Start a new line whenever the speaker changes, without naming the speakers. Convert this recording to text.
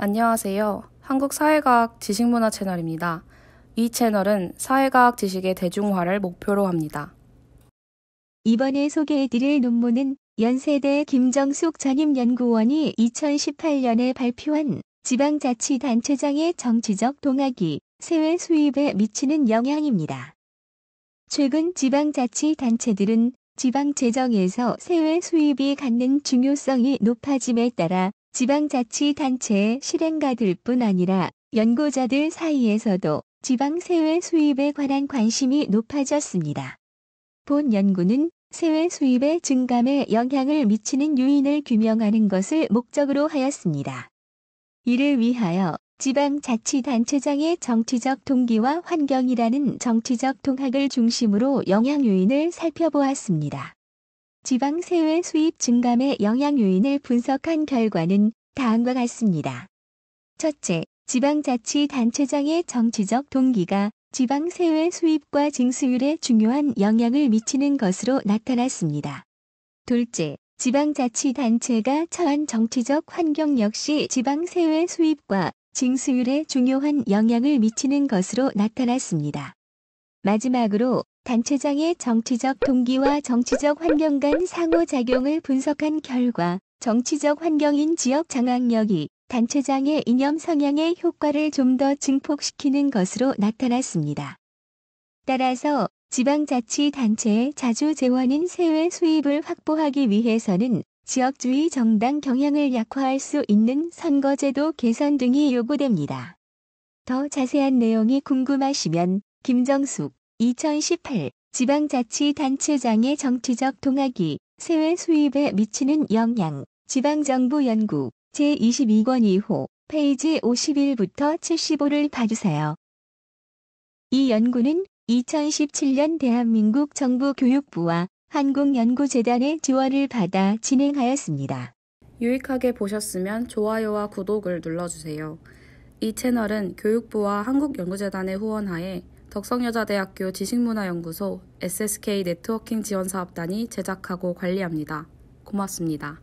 안녕하세요. 한국사회과학 지식문화 채널입니다. 이 채널은 사회과학 지식의 대중화를 목표로 합니다. 이번에 소개해드릴
논문은 연세대 김정숙 전임연구원이 2018년에 발표한 지방자치단체장의 정치적 동학이 세외 수입에 미치는 영향입니다. 최근 지방자치단체들은 지방재정에서 세외 수입이 갖는 중요성이 높아짐에 따라 지방자치단체의 실행가들 뿐 아니라 연구자들 사이에서도 지방세외 수입에 관한 관심이 높아졌습니다. 본 연구는 세외 수입의 증감에 영향을 미치는 요인을 규명하는 것을 목적으로 하였습니다. 이를 위하여 지방자치단체장의 정치적 동기와 환경이라는 정치적 통학을 중심으로 영향 요인을 살펴보았습니다. 지방세외 수입 증감의 영향 요인을 분석한 결과는 다음과 같습니다. 첫째, 지방자치단체장의 정치적 동기가 지방세외 수입과 징수율에 중요한 영향을 미치는 것으로 나타났습니다. 둘째, 지방자치단체가 처한 정치적 환경 역시 지방세외 수입과 징수율에 중요한 영향을 미치는 것으로 나타났습니다. 마지막으로 단체장의 정치적 동기와 정치적 환경 간 상호작용을 분석한 결과 정치적 환경인 지역 장악력이 단체장의 이념 성향의 효과를 좀 더 증폭시키는 것으로 나타났습니다. 따라서 지방자치단체의 자주 재원인 세외 수입을 확보하기 위해서는 지역주의 정당 경향을 약화할 수 있는 선거제도 개선 등이 요구됩니다. 더 자세한 내용이 궁금하시면 김정숙 2018 지방자치단체장의 정치적 동학이 세외 수입에 미치는 영향 지방정부 연구 제22권 2호 페이지 51부터 75를 봐주세요. 이 연구는 2017년 대한민국 정부 교육부와 한국연구재단의 지원을 받아 진행하였습니다.
유익하게 보셨으면 좋아요와 구독을 눌러주세요. 이 채널은 교육부와 한국연구재단의 후원하에 덕성여자대학교 지식문화연구소 SSK 네트워킹 지원사업단이 제작하고 관리합니다. 고맙습니다.